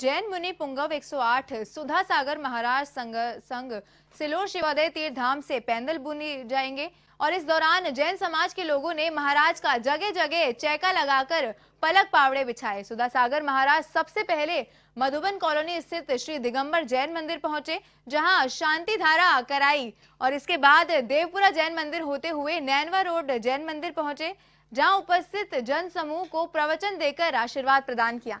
जैन मुनि पुंगव 108 सुधा सागर महाराज संघ संघ सिलोर शिवोदय तीर्थ धाम से पैंदल बुनी जाएंगे और इस दौरान जैन समाज के लोगों ने महाराज का जगह जगह चैका लगाकर पलक पावड़े बिछाए सुधा सागर महाराज सबसे पहले मधुबन कॉलोनी स्थित श्री दिगंबर जैन मंदिर पहुंचे जहां शांति धारा कराई और इसके बाद देवपुरा जैन मंदिर होते हुए नैनवा रोड जैन मंदिर पहुंचे जहाँ उपस्थित जन समूह को प्रवचन देकर आशीर्वाद प्रदान किया